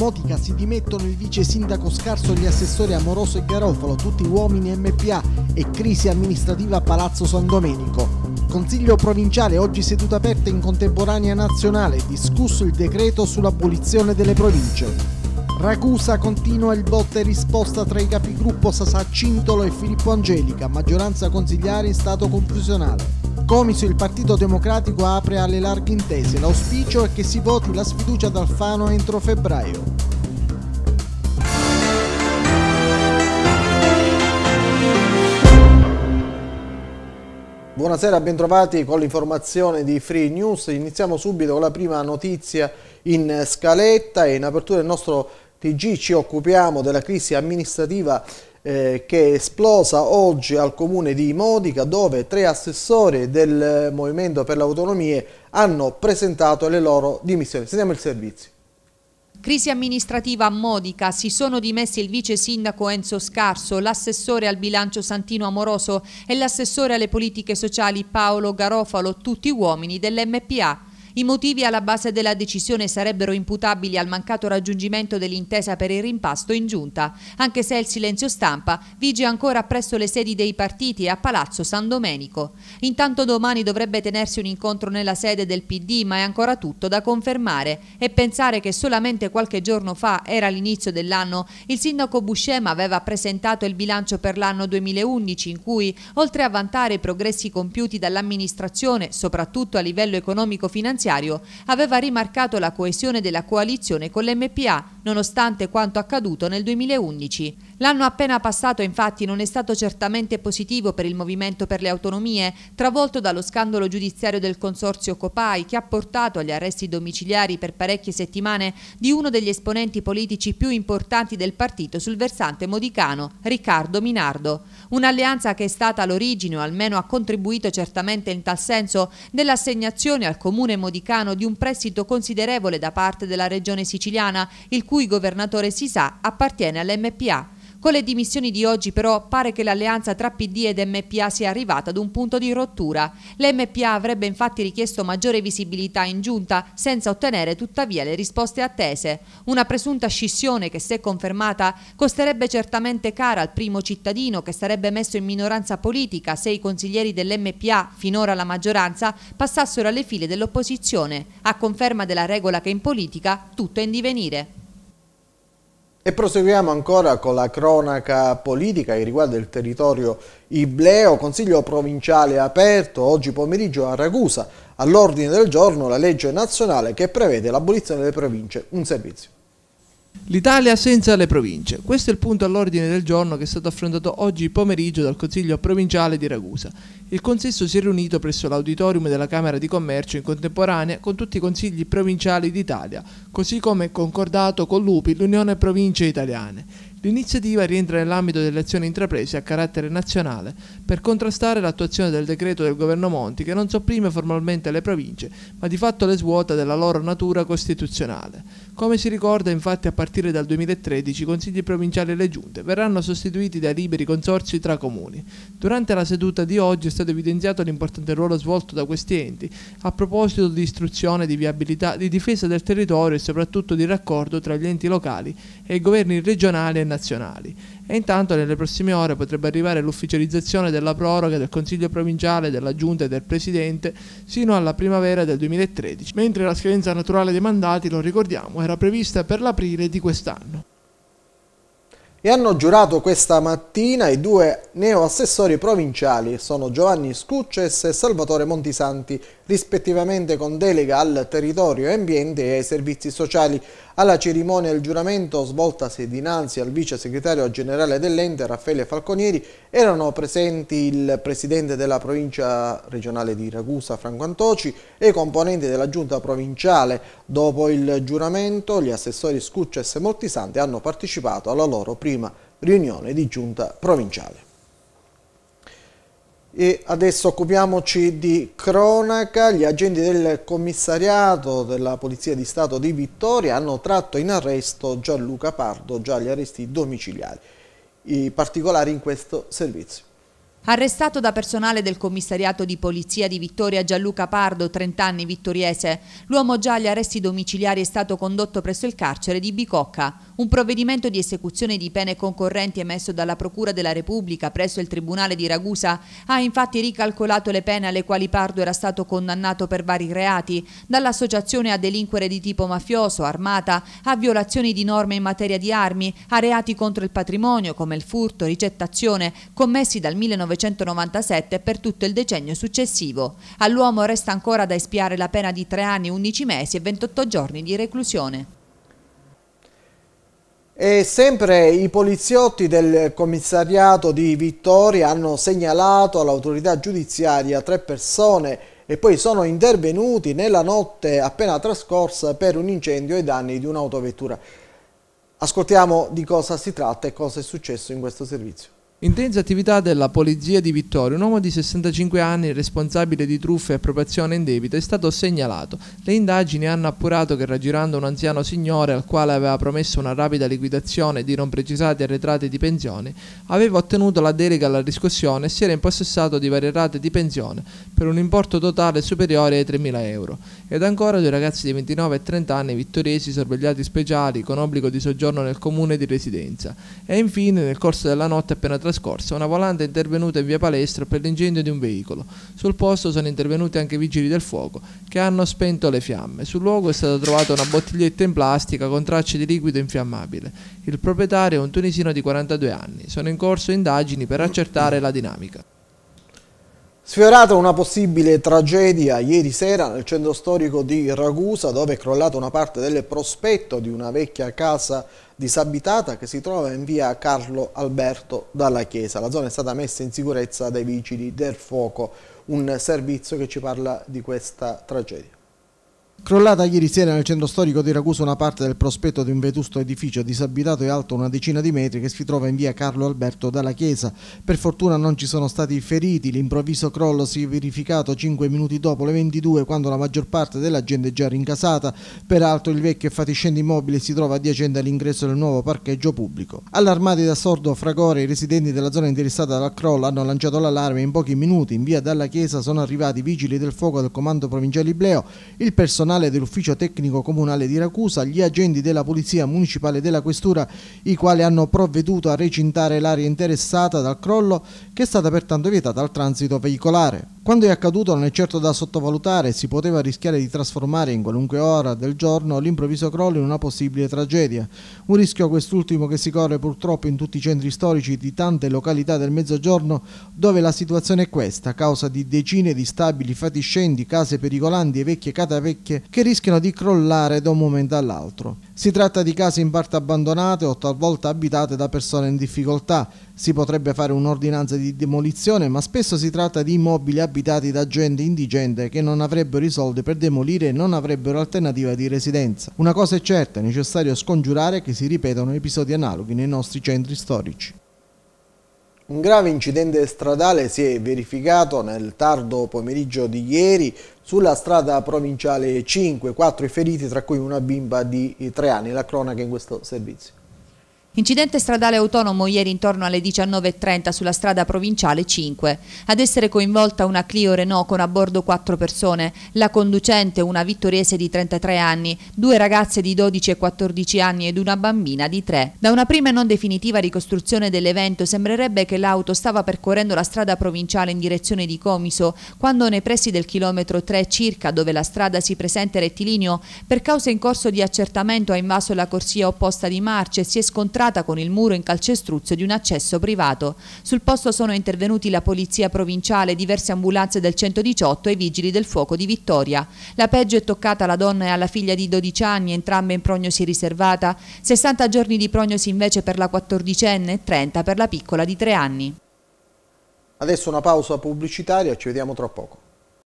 Motica si dimettono il vice sindaco Scarso, e gli assessori Amoroso e Garofalo, tutti uomini MPA e crisi amministrativa Palazzo San Domenico. Consiglio provinciale oggi seduta aperta in contemporanea nazionale, discusso il decreto sull'abolizione delle province. Ragusa continua il botte risposta tra i capigruppo Sasà Cintolo e Filippo Angelica, maggioranza consigliare in stato confusionale. Comiso il Partito Democratico apre alle larghe intese. L'auspicio è che si voti la sfiducia ad Alfano entro febbraio. Buonasera, bentrovati con l'informazione di Free News. Iniziamo subito con la prima notizia in scaletta e in apertura del nostro TG ci occupiamo della crisi amministrativa eh, che è esplosa oggi al comune di Modica dove tre assessori del eh, Movimento per le Autonomie hanno presentato le loro dimissioni. Sentiamo il servizio. Crisi amministrativa a Modica, si sono dimessi il vice sindaco Enzo Scarso, l'assessore al bilancio Santino Amoroso e l'assessore alle politiche sociali Paolo Garofalo, tutti uomini dell'MPA. I motivi alla base della decisione sarebbero imputabili al mancato raggiungimento dell'intesa per il rimpasto in giunta, anche se il silenzio stampa vige ancora presso le sedi dei partiti a Palazzo San Domenico. Intanto domani dovrebbe tenersi un incontro nella sede del PD, ma è ancora tutto da confermare e pensare che solamente qualche giorno fa, era l'inizio dell'anno, il sindaco Buscema aveva presentato il bilancio per l'anno 2011 in cui, oltre a vantare i progressi compiuti dall'amministrazione, soprattutto a livello economico-finanziario, giudiziario aveva rimarcato la coesione della coalizione con l'MPA, nonostante quanto accaduto nel 2011. L'anno appena passato infatti non è stato certamente positivo per il Movimento per le Autonomie, travolto dallo scandalo giudiziario del consorzio Copai che ha portato agli arresti domiciliari per parecchie settimane di uno degli esponenti politici più importanti del partito sul versante modicano, Riccardo Minardo. Un'alleanza che è stata all'origine o almeno ha contribuito certamente in tal senso dell'assegnazione al comune modicano modicano di un prestito considerevole da parte della regione siciliana, il cui governatore si sa appartiene all'MPA. Con le dimissioni di oggi però pare che l'alleanza tra PD ed MPA sia arrivata ad un punto di rottura. L'MPA avrebbe infatti richiesto maggiore visibilità in giunta senza ottenere tuttavia le risposte attese. Una presunta scissione che se confermata costerebbe certamente cara al primo cittadino che sarebbe messo in minoranza politica se i consiglieri dell'MPA, finora la maggioranza, passassero alle file dell'opposizione, a conferma della regola che in politica tutto è in divenire. E proseguiamo ancora con la cronaca politica che riguarda il territorio ibleo, consiglio provinciale aperto oggi pomeriggio a Ragusa, all'ordine del giorno la legge nazionale che prevede l'abolizione delle province, un servizio. L'Italia senza le province. Questo è il punto all'ordine del giorno che è stato affrontato oggi pomeriggio dal Consiglio provinciale di Ragusa. Il consesso si è riunito presso l'auditorium della Camera di Commercio in contemporanea con tutti i consigli provinciali d'Italia, così come concordato con l'UPI, l'Unione Province Italiane. L'iniziativa rientra nell'ambito delle azioni intraprese a carattere nazionale per contrastare l'attuazione del decreto del governo Monti che non sopprime formalmente le province, ma di fatto le svuota della loro natura costituzionale. Come si ricorda, infatti, a partire dal 2013 i consigli provinciali e le giunte verranno sostituiti dai liberi consorsi tra comuni. Durante la seduta di oggi è stato evidenziato l'importante ruolo svolto da questi enti a proposito di istruzione, di viabilità, di difesa del territorio e soprattutto di raccordo tra gli enti locali e i governi regionali e nazionali. E intanto nelle prossime ore potrebbe arrivare l'ufficializzazione della proroga del Consiglio provinciale, della Giunta e del Presidente sino alla primavera del 2013, mentre la scadenza naturale dei mandati, lo ricordiamo, era prevista per l'aprile di quest'anno e hanno giurato questa mattina i due neoassessori provinciali, sono Giovanni Scucces e Salvatore Montisanti, rispettivamente con delega al territorio e ambiente e ai servizi sociali. Alla cerimonia del giuramento svoltasi dinanzi al vice segretario generale dell'ente Raffaele Falconieri erano presenti il presidente della provincia regionale di Ragusa Franco Antoci e i componenti della giunta provinciale. Dopo il giuramento gli assessori Scuccia e Semortisante hanno partecipato alla loro prima riunione di giunta provinciale. E adesso occupiamoci di cronaca. Gli agenti del commissariato della Polizia di Stato di Vittoria hanno tratto in arresto Gianluca Pardo, già agli arresti domiciliari. I particolari in questo servizio. Arrestato da personale del commissariato di polizia di Vittoria Gianluca Pardo, 30 anni vittoriese, l'uomo già agli arresti domiciliari è stato condotto presso il carcere di Bicocca. Un provvedimento di esecuzione di pene concorrenti emesso dalla Procura della Repubblica presso il Tribunale di Ragusa ha infatti ricalcolato le pene alle quali Pardo era stato condannato per vari reati, dall'associazione a delinquere di tipo mafioso, armata, a violazioni di norme in materia di armi, a reati contro il patrimonio come il furto, ricettazione, commessi dal 1997 per tutto il decennio successivo. All'uomo resta ancora da espiare la pena di tre anni, 11 mesi e 28 giorni di reclusione. E sempre i poliziotti del commissariato di Vittoria hanno segnalato all'autorità giudiziaria tre persone e poi sono intervenuti nella notte appena trascorsa per un incendio ai danni di un'autovettura. Ascoltiamo di cosa si tratta e cosa è successo in questo servizio. Intensa attività della Polizia di Vittorio, un uomo di 65 anni responsabile di truffe e appropriazione in debito è stato segnalato. Le indagini hanno appurato che raggirando un anziano signore al quale aveva promesso una rapida liquidazione di non precisati arretrati di pensione, aveva ottenuto la delega alla riscossione e si era impossessato di varie rate di pensione per un importo totale superiore ai 3.000 euro. Ed ancora due ragazzi di 29 e 30 anni vittoresi sorvegliati speciali con obbligo di soggiorno nel comune di residenza. E infine nel corso della notte appena trascorso settembre scorso una volante è intervenuta in via Palestra per l'incendio di un veicolo. Sul posto sono intervenuti anche i vigili del fuoco che hanno spento le fiamme. Sul luogo è stata trovata una bottiglietta in plastica con tracce di liquido infiammabile. Il proprietario è un tunisino di 42 anni. Sono in corso indagini per accertare la dinamica. Sfiorata una possibile tragedia ieri sera nel centro storico di Ragusa dove è crollata una parte del prospetto di una vecchia casa disabitata che si trova in via Carlo Alberto dalla Chiesa. La zona è stata messa in sicurezza dai vigili del fuoco, un servizio che ci parla di questa tragedia. Crollata ieri sera nel centro storico di Ragusa una parte del prospetto di un vetusto edificio disabitato e alto una decina di metri che si trova in via Carlo Alberto dalla Chiesa. Per fortuna non ci sono stati feriti, l'improvviso crollo si è verificato 5 minuti dopo le 22 quando la maggior parte della gente è già rincasata, peraltro il vecchio e fatiscente immobile si trova adiacente all'ingresso del nuovo parcheggio pubblico. Allarmati da sordo fragore i residenti della zona interessata dal crollo hanno lanciato l'allarme in pochi minuti, in via dalla Chiesa sono arrivati i vigili del fuoco del comando provinciale Ibleo, il personale personale dell'ufficio tecnico comunale di Racusa, gli agenti della Polizia Municipale e della Questura, i quali hanno provveduto a recintare l'area interessata dal crollo, che è stata pertanto vietata al transito veicolare. Quando è accaduto non è certo da sottovalutare, si poteva rischiare di trasformare in qualunque ora del giorno l'improvviso crollo in una possibile tragedia. Un rischio quest'ultimo che si corre purtroppo in tutti i centri storici di tante località del mezzogiorno dove la situazione è questa, a causa di decine di stabili fatiscendi, case pericolanti e vecchie catavecchie che rischiano di crollare da un momento all'altro. Si tratta di case in parte abbandonate o talvolta abitate da persone in difficoltà. Si potrebbe fare un'ordinanza di demolizione, ma spesso si tratta di immobili abitati da gente indigente che non avrebbero i soldi per demolire e non avrebbero alternativa di residenza. Una cosa è certa, è necessario scongiurare che si ripetano episodi analoghi nei nostri centri storici. Un grave incidente stradale si è verificato nel tardo pomeriggio di ieri sulla strada provinciale 5, quattro feriti tra cui una bimba di 3 anni, la cronaca in questo servizio. Incidente stradale autonomo ieri intorno alle 19.30 sulla strada provinciale 5. Ad essere coinvolta una Clio Renault con a bordo quattro persone, la conducente una vittoriese di 33 anni, due ragazze di 12 e 14 anni ed una bambina di 3. Da una prima e non definitiva ricostruzione dell'evento sembrerebbe che l'auto stava percorrendo la strada provinciale in direzione di Comiso quando nei pressi del chilometro 3 circa dove la strada si presenta rettilineo per causa in corso di accertamento ha invaso la corsia opposta di marce e si è scontrata scontrata con il muro in calcestruzzo di un accesso privato. Sul posto sono intervenuti la polizia provinciale, diverse ambulanze del 118 e i vigili del fuoco di Vittoria. La peggio è toccata alla donna e alla figlia di 12 anni, entrambe in prognosi riservata, 60 giorni di prognosi invece per la 14enne e 30 per la piccola di 3 anni. Adesso una pausa pubblicitaria, ci vediamo tra poco.